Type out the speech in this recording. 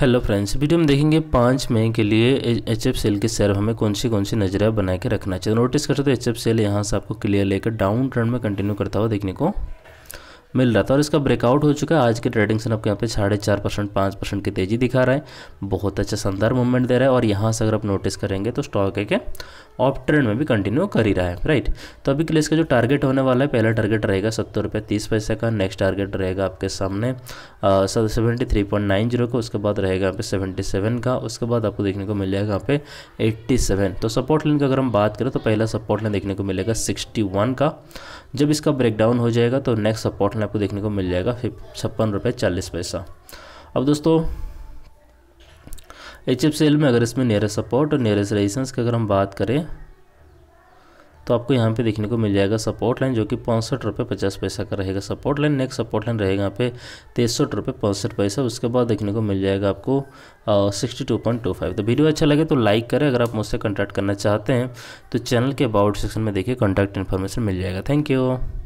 hello friends video में देखेंगे पाँच मई के लिए एच एफ सेल के शेयर हमें कौन सी कौन सी नजरिया बना के रखना चाहिए नोटिस तो करते तो एच एफ सेल यहाँ से आपको क्लियर लेकर डाउन ट्रेंड में कंटिन्यू करता हुआ देखने को मिल रहा था और इसका ब्रेकआउट हो चुका है आज के ट्रेडिंग से आपको यहाँ पे साढ़े चार परसेंट पाँच परसेंट की तेज़ी दिखा रहा है बहुत अच्छा शानदार मूवमेंट दे रहा है और यहाँ से अगर आप नोटिस करेंगे तो स्टॉक एक ऑफ ट्रेंड में भी कंटिन्यू कर ही रहा है राइट तो अभी के लिए इसका जो टारगेट होने वाला है पहला टारगेट रहेगा सत्तर रुपये तीस पैसे का नेक्स्ट टारगेट रहेगा आपके सामने seventy three point nine zero का उसके बाद रहेगा यहाँ पे सेवेंटी सेवन का उसके बाद आपको देखने को मिल जाएगा यहाँ पे एट्टी सेवन तो सपोर्ट लाइन का अगर हम बात करें तो पहला सपोर्ट लाइन देखने को मिलेगा सिक्सटी वन का जब इसका ब्रेकडाउन हो जाएगा तो नेक्स्ट सपोर्ट लाइन आपको देखने को मिल जाएगा छप्पन रुपये चालीस पैसा अब दोस्तों एच एफ एल में अगर इसमें नियरेस्ट सपोर्ट और नियरेस्ट रेजिस्टेंस की अगर हम बात करें तो आपको यहाँ पे देखने को मिल जाएगा सपोर्ट लाइन जो कि पौंसठ रुपये पचास पैसा का रहेगा support line next support line रहेगा यहाँ पे तिरसठ रुपये पैंसठ पैसा उसके बाद देखने को मिल जाएगा आपको sixty two point two five तो वीडियो अच्छा लगे तो लाइक करें अगर आप मुझसे कॉन्टैक्ट करना चाहते हैं तो चैनल के अबाउट सेक्शन में देखिए कॉन्टैक्ट इन्फॉर्मेशन मिल जाएगा थैंक यू